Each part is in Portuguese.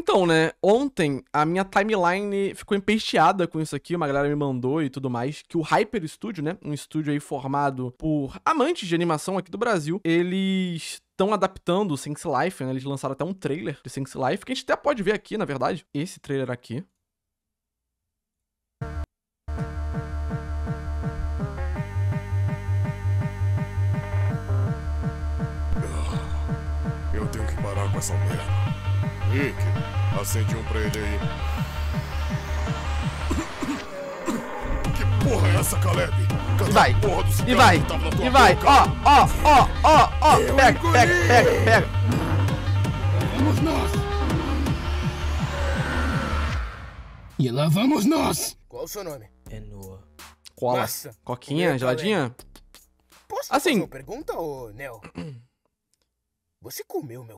Então, né, ontem a minha timeline ficou empesteada com isso aqui, uma galera me mandou e tudo mais, que o Hyper Studio, né, um estúdio aí formado por amantes de animação aqui do Brasil, eles estão adaptando o Sense Life, né, eles lançaram até um trailer de Sense Life, que a gente até pode ver aqui, na verdade, esse trailer aqui. Eu tenho que parar com essa merda. Rick, acende um pra ele aí. Que porra é essa, Caleb? Cadê e vai, e vai, e vai, ó, ó, ó, ó, ó, pega, pega, pega, pega. Vamos nós. E lá vamos nós. Qual o seu nome? É Noah. Cola. Nossa, Coquinha, geladinha? Posso assim. fazer uma pergunta, ô Neo? Você comeu meu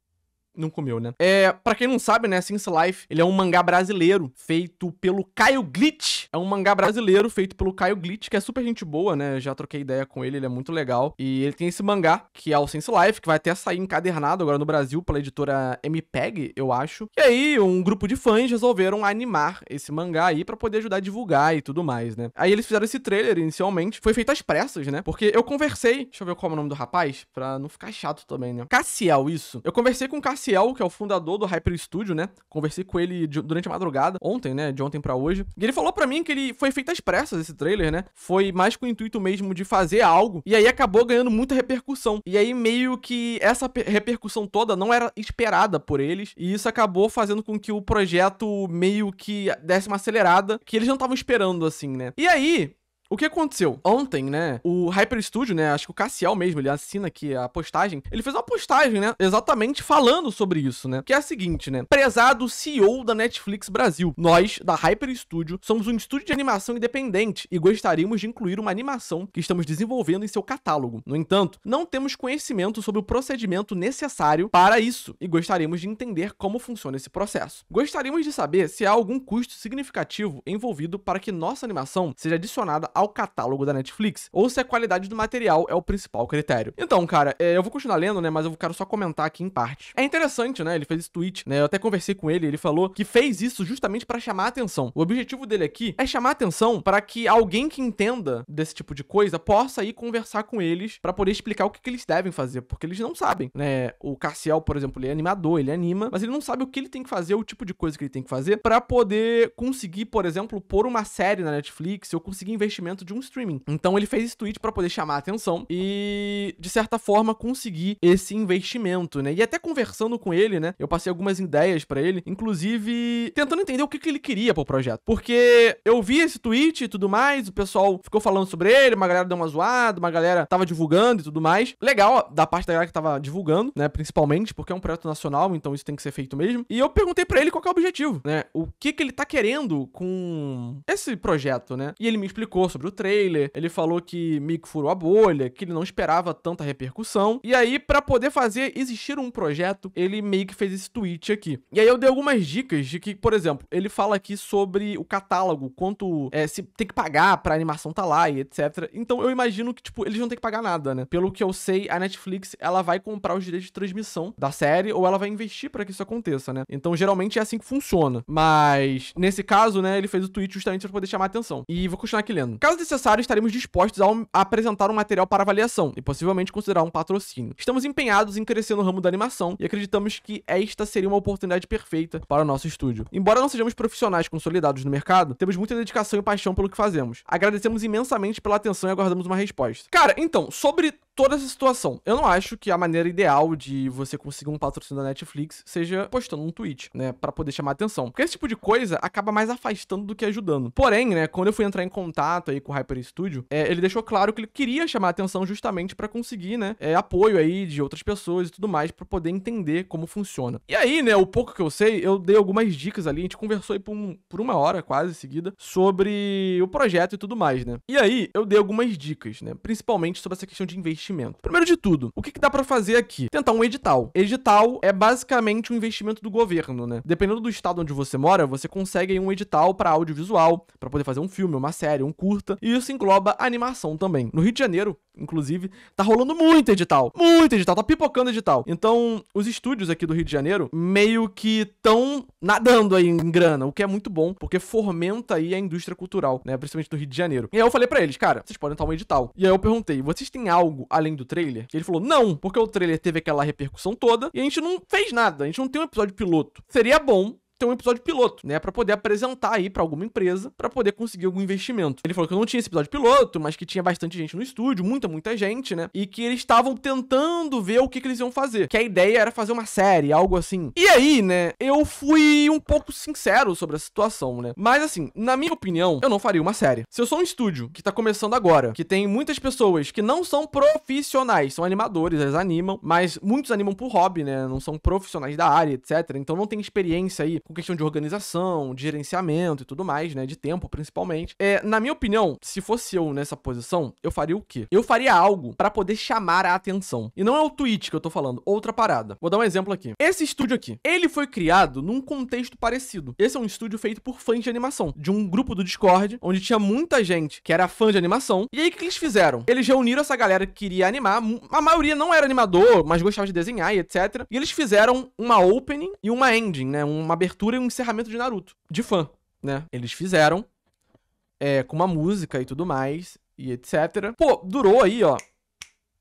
não comeu, né? É, para quem não sabe, né, Since Life, ele é um mangá brasileiro feito pelo Caio Glitch. É um mangá brasileiro feito pelo Caio Glitch, que é super gente boa, né? já troquei ideia com ele, ele é muito legal. E ele tem esse mangá, que é o Sense Life, que vai até sair encadernado agora no Brasil pela editora MPEG, eu acho. E aí, um grupo de fãs resolveram animar esse mangá aí para poder ajudar a divulgar e tudo mais, né? Aí eles fizeram esse trailer inicialmente, foi feito às pressas, né? Porque eu conversei, deixa eu ver qual é o nome do rapaz, pra não ficar chato também, né? Cassiel, isso. Eu conversei com o Cassiel Maciel, que é o fundador do Hyper Studio, né? Conversei com ele de, durante a madrugada, ontem, né? De ontem para hoje. E ele falou para mim que ele foi feito às pressas esse trailer, né? Foi mais com o intuito mesmo de fazer algo. E aí acabou ganhando muita repercussão. E aí meio que essa repercussão toda não era esperada por eles. E isso acabou fazendo com que o projeto meio que desse uma acelerada que eles não estavam esperando, assim, né? E aí, o que aconteceu? Ontem, né, o Hyper Studio, né, acho que o Cassiel mesmo, ele assina aqui a postagem, ele fez uma postagem, né, exatamente falando sobre isso, né, que é a seguinte, né, prezado CEO da Netflix Brasil, nós, da Hyper Studio, somos um estúdio de animação independente e gostaríamos de incluir uma animação que estamos desenvolvendo em seu catálogo. No entanto, não temos conhecimento sobre o procedimento necessário para isso e gostaríamos de entender como funciona esse processo. Gostaríamos de saber se há algum custo significativo envolvido para que nossa animação seja adicionada ao catálogo da Netflix, ou se a qualidade do material é o principal critério. Então, cara, é, eu vou continuar lendo, né, mas eu quero só comentar aqui em parte. É interessante, né, ele fez esse tweet, né, eu até conversei com ele, ele falou que fez isso justamente para chamar a atenção. O objetivo dele aqui é chamar a atenção para que alguém que entenda desse tipo de coisa possa ir conversar com eles para poder explicar o que, que, eles devem fazer, porque eles não sabem, né? O Cassiel, por exemplo, ele é animador, ele anima, mas ele não sabe o que ele tem que fazer, o tipo de coisa que ele tem que fazer para poder conseguir, por exemplo, pôr uma série na Netflix ou conseguir investimento lançamento de um streaming. Então ele fez esse tweet para poder chamar a atenção e, de certa forma, conseguir esse investimento, né? E até conversando com ele, né? Eu passei algumas ideias para ele, inclusive tentando entender o que, que ele queria pro projeto. Porque eu vi esse tweet e tudo mais, o pessoal ficou falando sobre ele, uma galera deu uma zoada, uma galera tava divulgando e tudo mais. Legal, ó, da parte da galera que tava divulgando, né? Principalmente, porque é um projeto nacional, então isso tem que ser feito mesmo. E eu perguntei para ele qual é o objetivo, né? O que, que ele tá querendo com esse projeto, né? E ele me explicou sobre sobre o trailer, ele falou que Mick furou a bolha, que ele não esperava tanta repercussão. E aí, para poder fazer existir um projeto, ele meio que fez esse tweet aqui. E aí eu dei algumas dicas de que, por exemplo, ele fala aqui sobre o catálogo, quanto é, se tem que pagar pra animação tá lá e etc. Então eu imagino que, tipo, eles não tem que pagar nada, né? Pelo que eu sei, a Netflix, ela vai comprar os direitos de transmissão da série ou ela vai investir para que isso aconteça, né? Então geralmente é assim que funciona. Mas nesse caso, né, ele fez o tweet justamente para poder chamar a atenção. E vou continuar aqui lendo. Caso necessário, estaremos dispostos a, apresentar um material para avaliação e possivelmente considerar um patrocínio. Estamos empenhados em crescer no ramo da animação e acreditamos que esta seria uma oportunidade perfeita para o nosso estúdio. Embora não sejamos profissionais consolidados no mercado, temos muita dedicação e paixão pelo que fazemos. Agradecemos imensamente pela atenção e aguardamos uma resposta. Cara, então, sobre toda essa situação. Eu não acho que a maneira ideal de você conseguir um patrocínio da Netflix seja postando um tweet, né, para poder chamar atenção. Porque esse tipo de coisa acaba mais afastando do que ajudando. Porém, né, quando eu fui entrar em contato aí com o Hyper Studio, é, ele deixou claro que ele queria chamar atenção justamente para conseguir, né, é, apoio aí de outras pessoas e tudo mais para poder entender como funciona. E aí, né, o pouco que eu sei, eu dei algumas dicas ali, a gente conversou aí por, um, por uma hora quase seguida sobre o projeto e tudo mais, né. E aí, eu dei algumas dicas, né, principalmente sobre essa questão de investimento investimento? Primeiro de tudo, o que, que dá para fazer aqui? Tentar um edital. Edital é basicamente um investimento do governo, né? Dependendo do estado onde você mora, você consegue um edital para audiovisual, para poder fazer um filme, uma série, um curta, e isso engloba animação também. No Rio de Janeiro, inclusive, tá rolando muito edital. Muito edital, tá pipocando edital. Então, os estúdios aqui do Rio de Janeiro meio que estão nadando aí em grana, o que é muito bom, porque fomenta aí a indústria cultural, né? Principalmente do Rio de Janeiro. E aí eu falei para eles, cara, vocês podem estar um edital. E aí eu perguntei, vocês têm algo além do trailer? E ele falou, não, porque o trailer teve aquela repercussão toda e a gente não fez nada, a gente não tem um episódio piloto. Seria bom ter um episódio piloto, né, para poder apresentar aí para alguma empresa, para poder conseguir algum investimento. Ele falou que eu não tinha esse episódio piloto, mas que tinha bastante gente no estúdio, muita, muita gente, né, e que eles estavam tentando ver o que, que eles iam fazer, que a ideia era fazer uma série, algo assim. E aí, né, eu fui um pouco sincero sobre a situação, né, mas assim, na minha opinião, eu não faria uma série. Se eu sou um estúdio que tá começando agora, que tem muitas pessoas que não são profissionais, são animadores, eles animam, mas muitos animam por hobby, né, não são profissionais da área, etc. Então não tem experiência aí com questão de organização, de gerenciamento e tudo mais, né? De tempo, principalmente. É, na minha opinião, se fosse eu nessa posição, eu faria o quê? Eu faria algo para poder chamar a atenção. E não é o tweet que eu tô falando, outra parada. Vou dar um exemplo aqui. Esse estúdio aqui, ele foi criado num contexto parecido. Esse é um estúdio feito por fãs de animação, de um grupo do Discord, onde tinha muita gente que era fã de animação. E aí o que eles fizeram? Eles reuniram essa galera que queria animar, a maioria não era animador, mas gostava de desenhar e etc. E eles fizeram uma opening e uma ending, né? Uma abertura abertura e um encerramento de Naruto, de fã, né? Eles fizeram, é, com uma música e tudo mais, e etc. Pô, durou aí, ó,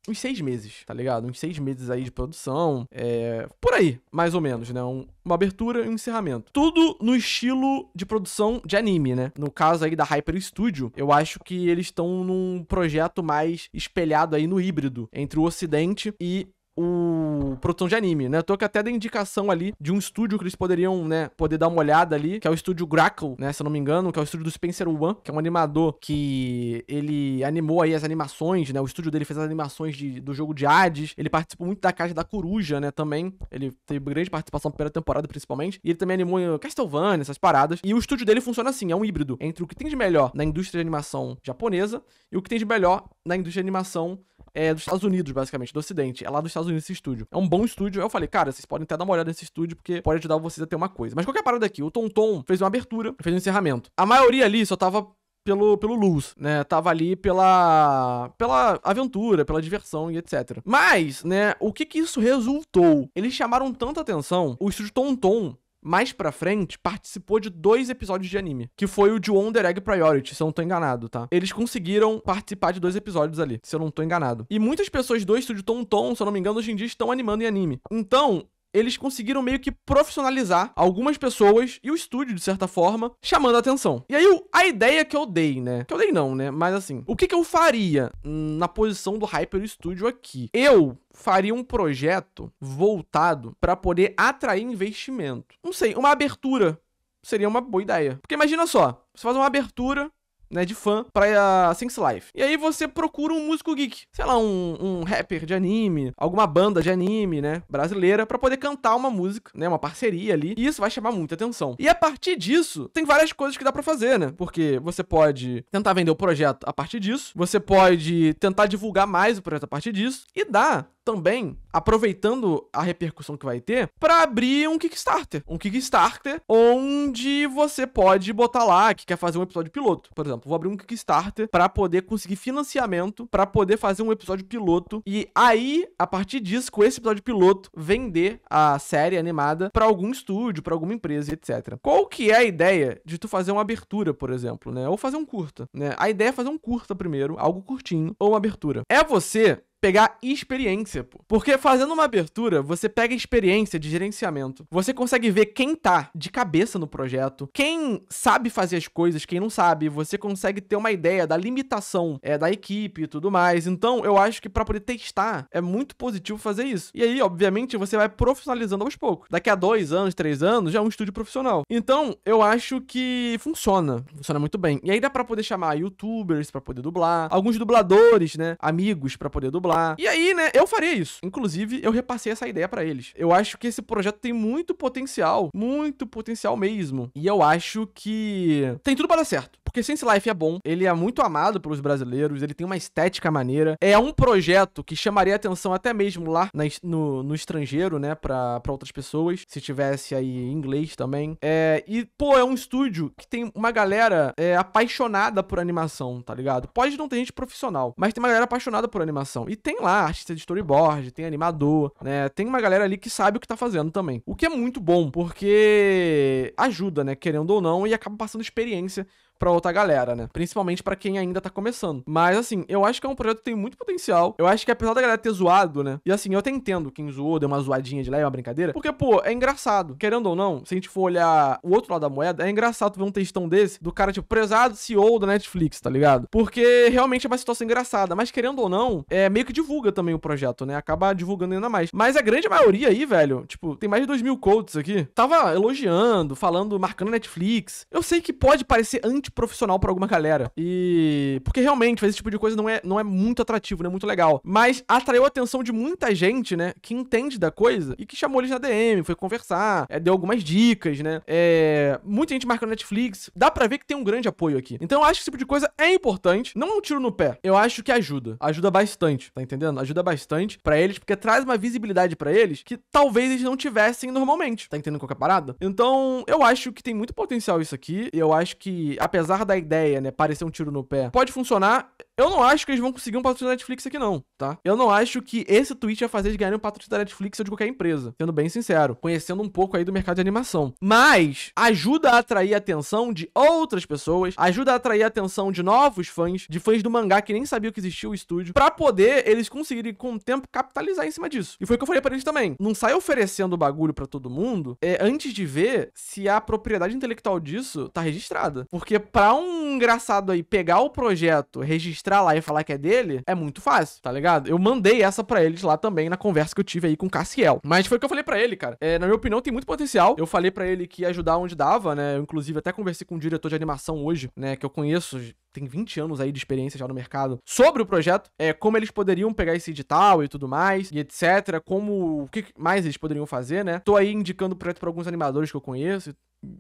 uns seis meses, tá ligado? Uns seis meses aí de produção, é... Por aí, mais ou menos, né? Um, uma abertura e um encerramento. Tudo no estilo de produção de anime, né? No caso aí da Hyper Studio, eu acho que eles estão num projeto mais espelhado aí no híbrido entre o ocidente e o produção de anime, né? Eu tô aqui até da indicação ali de um estúdio que eles poderiam, né, poder dar uma olhada ali, que é o estúdio Grackle, né, se eu não me engano, que é o estúdio do Spencer One, que é um animador que ele animou aí as animações, né? O estúdio dele fez as animações de, do jogo de Hades, ele participou muito da Caixa da Coruja, né, também. Ele teve grande participação na primeira temporada, principalmente, e ele também animou eh, Castlevania, essas paradas. E o estúdio dele funciona assim, é um híbrido entre o que tem de melhor na indústria de animação japonesa e o que tem de melhor na indústria de animação é dos Estados Unidos, basicamente, do Ocidente. É lá dos Estados Unidos esse estúdio. É um bom estúdio. Eu falei, cara, vocês podem até dar uma olhada nesse estúdio, porque pode ajudar vocês a ter uma coisa. Mas qualquer é parada aqui, o Tom Tom fez uma abertura, fez um encerramento. A maioria ali só tava pelo, pelo Luz, né? Tava ali pela pela aventura, pela diversão e etc. Mas, né, o que que isso resultou? Eles chamaram tanta atenção, o estúdio Tom Tom mais pra frente, participou de dois episódios de anime, que foi o de Wonder Egg Priority, se eu não tô enganado, tá? Eles conseguiram participar de dois episódios ali, se eu não tô enganado. E muitas pessoas do estúdio Tom Tom, se eu não me engano, hoje em dia estão animando em anime. Então, eles conseguiram meio que profissionalizar algumas pessoas e o estúdio, de certa forma, chamando a atenção. E aí, a ideia que eu dei, né? Que eu dei não, né? Mas assim, o que, que eu faria na posição do Hyper Studio aqui? Eu faria um projeto voltado para poder atrair investimento. Não sei, uma abertura seria uma boa ideia. Porque imagina só, você faz uma abertura né, de fã pra Sings Life. E aí você procura um músico geek, sei lá, um, um rapper de anime, alguma banda de anime, né, brasileira, para poder cantar uma música, né, uma parceria ali. E isso vai chamar muita atenção. E a partir disso, tem várias coisas que dá para fazer, né? Porque você pode tentar vender o projeto a partir disso, você pode tentar divulgar mais o projeto a partir disso, e dá também, aproveitando a repercussão que vai ter, para abrir um Kickstarter. Um Kickstarter onde você pode botar lá que quer fazer um episódio piloto, por exemplo exemplo, vou abrir um Kickstarter para poder conseguir financiamento, para poder fazer um episódio piloto e aí, a partir disso, com esse episódio piloto, vender a série animada para algum estúdio, para alguma empresa, etc. Qual que é a ideia de tu fazer uma abertura, por exemplo, né? Ou fazer um curta, né? A ideia é fazer um curta primeiro, algo curtinho ou uma abertura. É você pegar experiência, pô. Porque fazendo uma abertura, você pega experiência de gerenciamento. Você consegue ver quem tá de cabeça no projeto, quem sabe fazer as coisas, quem não sabe. Você consegue ter uma ideia da limitação é, da equipe e tudo mais. Então, eu acho que para poder testar, é muito positivo fazer isso. E aí, obviamente, você vai profissionalizando aos poucos. Daqui a dois anos, três anos, já é um estúdio profissional. Então, eu acho que funciona. Funciona muito bem. E aí dá pra poder chamar youtubers para poder dublar, alguns dubladores, né? Amigos para poder dublar e aí, né, eu faria isso. Inclusive, eu repassei essa ideia para eles. Eu acho que esse projeto tem muito potencial, muito potencial mesmo. E eu acho que tem tudo para dar certo. Porque Sense Life é bom, ele é muito amado pelos brasileiros, ele tem uma estética maneira. É um projeto que chamaria atenção até mesmo lá na, no, no estrangeiro, né? Pra, pra outras pessoas, se tivesse aí em inglês também. É, e, pô, é um estúdio que tem uma galera é, apaixonada por animação, tá ligado? Pode não ter gente profissional, mas tem uma galera apaixonada por animação. E tem lá artista de storyboard, tem animador, né? Tem uma galera ali que sabe o que tá fazendo também. O que é muito bom, porque ajuda, né? Querendo ou não, e acaba passando experiência para outra galera, né? Principalmente para quem ainda tá começando. Mas assim, eu acho que é um projeto que tem muito potencial. Eu acho que apesar da galera ter zoado, né? E assim, eu até entendo quem zoou, deu uma zoadinha de é uma brincadeira, porque pô, é engraçado. Querendo ou não, se a gente for olhar o outro lado da moeda, é engraçado ver um textão desse do cara tipo prezado CEO da Netflix, tá ligado? Porque realmente é uma situação engraçada, mas querendo ou não, é meio que divulga também o projeto, né? Acaba divulgando ainda mais. Mas a grande maioria aí, velho, tipo, tem mais de 2 mil codes aqui, tava elogiando, falando, marcando Netflix. Eu sei que pode parecer anti profissional para alguma galera. E. Porque realmente fazer esse tipo de coisa não é, não é muito atrativo, não é muito legal. Mas atraiu a atenção de muita gente, né? Que entende da coisa e que chamou eles na DM, foi conversar, é, deu algumas dicas, né? É, muita gente marcando Netflix. Dá pra ver que tem um grande apoio aqui. Então eu acho que esse tipo de coisa é importante. Não é um tiro no pé. Eu acho que ajuda. Ajuda bastante, tá entendendo? Ajuda bastante para eles, porque traz uma visibilidade para eles que talvez eles não tivessem normalmente. Tá entendendo qualquer é parada? Então, eu acho que tem muito potencial isso aqui. Eu acho que, apesar apesar da ideia, né, parecer um tiro no pé, pode funcionar eu não acho que eles vão conseguir um patrocínio da Netflix aqui, não, tá? Eu não acho que esse tweet ia fazer eles ganharem um patrocínio da Netflix ou de qualquer empresa, sendo bem sincero, conhecendo um pouco aí do mercado de animação. Mas ajuda a atrair a atenção de outras pessoas, ajuda a atrair a atenção de novos fãs, de fãs do mangá que nem sabiam que existia o estúdio, para poder eles conseguirem, com o tempo, capitalizar em cima disso. E foi o que eu falei para eles também. Não sai oferecendo o bagulho para todo mundo é, antes de ver se a propriedade intelectual disso tá registrada. Porque para um engraçado aí pegar o projeto, registrar entrar lá e falar que é dele, é muito fácil, tá ligado? Eu mandei essa pra eles lá também na conversa que eu tive aí com o Cassiel. Mas foi o que eu falei pra ele, cara. É, na minha opinião, tem muito potencial. Eu falei pra ele que ia ajudar onde dava, né? Eu, inclusive, até conversei com um diretor de animação hoje, né? Que eu conheço tem 20 anos aí de experiência já no mercado sobre o projeto, é, como eles poderiam pegar esse edital e tudo mais, e etc. Como o que mais eles poderiam fazer, né? Tô aí indicando o projeto para alguns animadores que eu conheço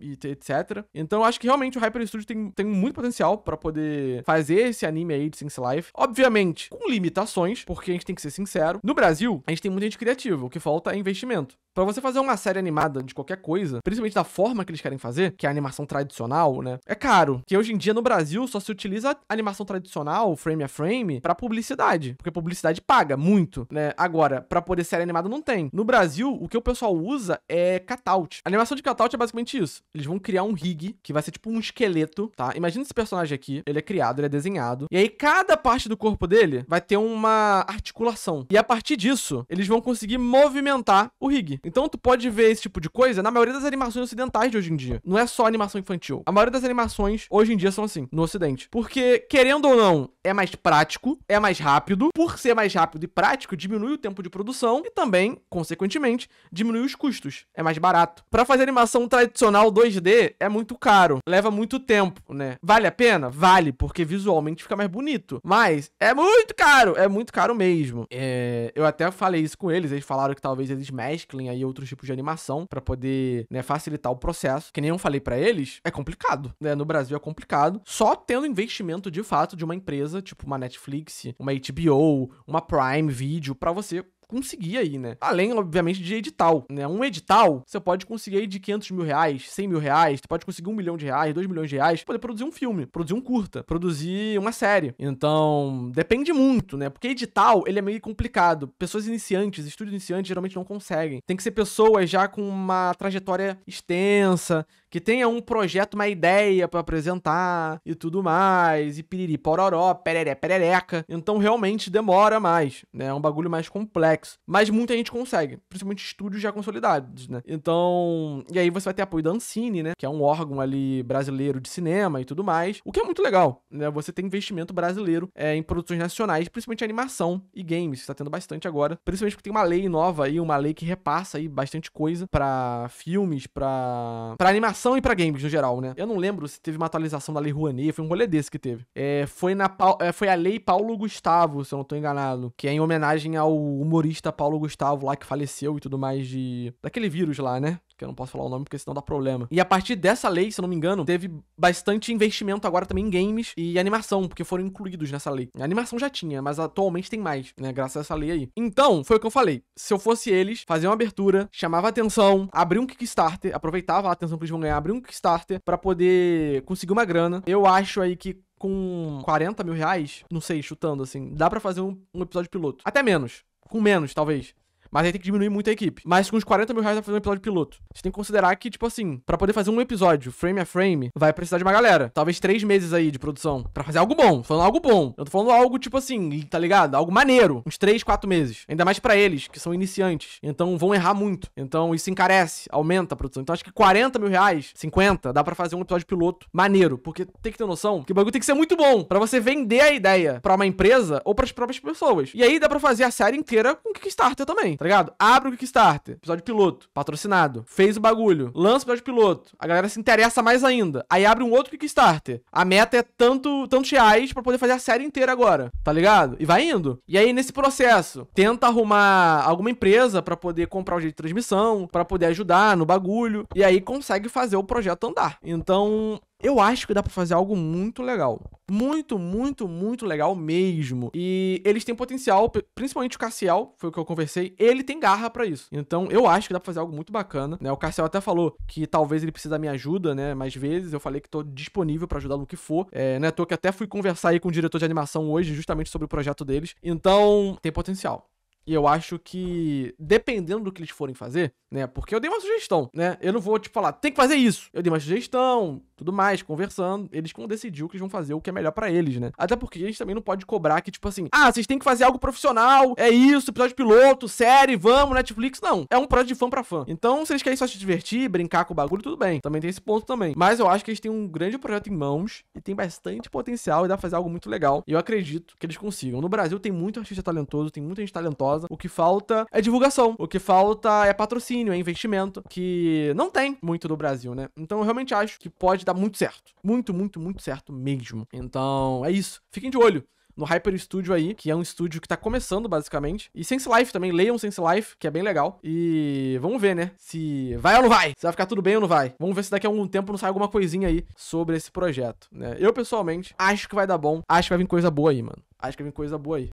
e etc. Então eu acho que realmente o Hyper Studio tem, tem muito potencial para poder fazer esse anime aí de Sims Life. Obviamente, com limitações, porque a gente tem que ser sincero. No Brasil, a gente tem muita gente criativa, o que falta é investimento. Para você fazer uma série animada de qualquer coisa, principalmente da forma que eles querem fazer, que é a animação tradicional, né? É caro. Que hoje em dia no Brasil só se utiliza animação tradicional, frame a frame, para publicidade, porque publicidade paga muito, né? Agora, para poder ser animado não tem. No Brasil, o que o pessoal usa é cutout. A animação de cutout é basicamente isso. Eles vão criar um rig que vai ser tipo um esqueleto, tá? Imagina esse personagem aqui, ele é criado, ele é desenhado, e aí cada parte do corpo dele vai ter uma articulação. E a partir disso, eles vão conseguir movimentar o rig. Então tu pode ver esse tipo de coisa na maioria das animações ocidentais de hoje em dia. Não é só animação infantil. A maioria das animações hoje em dia são assim, no ocidente. Porque, querendo ou não, é mais prático, é mais rápido. Por ser mais rápido e prático, diminui o tempo de produção e também, consequentemente, diminui os custos. É mais barato. Para fazer animação tradicional 2D é muito caro, leva muito tempo, né? Vale a pena? Vale, porque visualmente fica mais bonito. Mas é muito caro, é muito caro mesmo. É... eu até falei isso com eles, eles falaram que talvez eles mesclem aí outros tipos de animação para poder, né, facilitar o processo. Que nem eu falei para eles, é complicado, né? No Brasil é complicado. Só tendo investimento de fato de uma empresa, tipo uma Netflix, uma HBO, uma Prime Video, para você conseguir aí, né? Além, obviamente, de edital, né? Um edital, você pode conseguir aí de 500 mil reais, 100 mil reais, você pode conseguir um milhão de reais, dois milhões de reais, poder produzir um filme, produzir um curta, produzir uma série. Então, depende muito, né? Porque edital, ele é meio complicado. Pessoas iniciantes, estúdios iniciantes, geralmente não conseguem. Tem que ser pessoas já com uma trajetória extensa, que tenha um projeto, uma ideia para apresentar e tudo mais, e piriri pororó, pereré perereca. Então realmente demora mais, né? É um bagulho mais complexo. Mas muita gente consegue, principalmente estúdios já consolidados, né? Então, e aí você vai ter apoio da Ancine, né? Que é um órgão ali brasileiro de cinema e tudo mais, o que é muito legal, né? Você tem investimento brasileiro é, em produções nacionais, principalmente animação e games, que tá tendo bastante agora, principalmente porque tem uma lei nova aí, uma lei que repassa aí bastante coisa para filmes, para para animação e pra games no geral, né? Eu não lembro se teve uma atualização da Lei Rouanet, foi um rolê desse que teve. É, foi, na, é, foi a Lei Paulo Gustavo, se eu não tô enganado, que é em homenagem ao humorista Paulo Gustavo lá que faleceu e tudo mais de... daquele vírus lá, né? que eu não posso falar o nome porque senão dá problema. E a partir dessa lei, se eu não me engano, teve bastante investimento agora também em games e animação, porque foram incluídos nessa lei. A animação já tinha, mas atualmente tem mais, né, graças a essa lei aí. Então, foi o que eu falei. Se eu fosse eles, fazia uma abertura, chamava atenção, abria um Kickstarter, aproveitava a atenção que eles vão ganhar né? Abrir um Kickstarter para poder conseguir uma grana. Eu acho aí que com 40 mil reais, não sei, chutando assim, dá para fazer um, um episódio piloto. Até menos. Com menos, talvez. Mas aí tem que diminuir muito a equipe. Mas com os 40 mil reais pra fazer um episódio piloto. Você tem que considerar que, tipo assim, para poder fazer um episódio frame a frame, vai precisar de uma galera. Talvez três meses aí de produção. para fazer algo bom. Falando algo bom. Eu tô falando algo, tipo assim, tá ligado? Algo maneiro. Uns três, quatro meses. Ainda mais para eles, que são iniciantes. Então vão errar muito. Então isso encarece, aumenta a produção. Então acho que 40 mil reais, 50, dá para fazer um episódio piloto maneiro. Porque tem que ter noção que o bagulho tem que ser muito bom para você vender a ideia para uma empresa ou para as próprias pessoas. E aí dá para fazer a série inteira com Kickstarter também tá ligado? Abre o Kickstarter, episódio piloto, patrocinado. Fez o bagulho, lança o episódio piloto. A galera se interessa mais ainda. Aí abre um outro Kickstarter. A meta é tanto, tantos reais para poder fazer a série inteira agora, tá ligado? E vai indo. E aí nesse processo, tenta arrumar alguma empresa para poder comprar o jeito de transmissão, para poder ajudar no bagulho e aí consegue fazer o projeto andar. Então, eu acho que dá para fazer algo muito legal. Muito, muito, muito legal mesmo. E eles têm potencial, principalmente o Cassiel, foi o que eu conversei, ele tem garra para isso. Então eu acho que dá pra fazer algo muito bacana, né? O Cassiel até falou que talvez ele precise da minha ajuda, né? Mais vezes, eu falei que tô disponível para ajudar no que for. É, né? Tô que até fui conversar aí com o diretor de animação hoje, justamente sobre o projeto deles. Então, tem potencial. E eu acho que, dependendo do que eles forem fazer, né? Porque eu dei uma sugestão, né? Eu não vou, tipo, falar, tem que fazer isso. Eu dei uma sugestão, tudo mais, conversando, eles vão decidir o que eles vão fazer, o que é melhor para eles, né? Até porque a gente também não pode cobrar que, tipo assim, ah, vocês têm que fazer algo profissional, é isso, episódio piloto, série, vamos, Netflix. Não, é um projeto de fã para fã. Então, se eles querem só se divertir, brincar com o bagulho, tudo bem. Também tem esse ponto também. Mas eu acho que eles têm um grande projeto em mãos e tem bastante potencial e dá pra fazer algo muito legal. E eu acredito que eles consigam. No Brasil tem muito artista talentoso, tem muita gente talentosa. O que falta é divulgação. O que falta é patrocínio, é investimento, que não tem muito no Brasil, né? Então eu realmente acho que pode Tá muito certo. Muito, muito, muito certo mesmo. Então, é isso. Fiquem de olho no Hyper Studio aí, que é um estúdio que tá começando basicamente. E Sense Life também, leiam Sense Life, que é bem legal. E vamos ver, né? Se vai ou não vai. Se vai ficar tudo bem ou não vai. Vamos ver se daqui a algum tempo não sai alguma coisinha aí sobre esse projeto, né? Eu pessoalmente acho que vai dar bom. Acho que vai vir coisa boa aí, mano. Acho que vai vir coisa boa aí.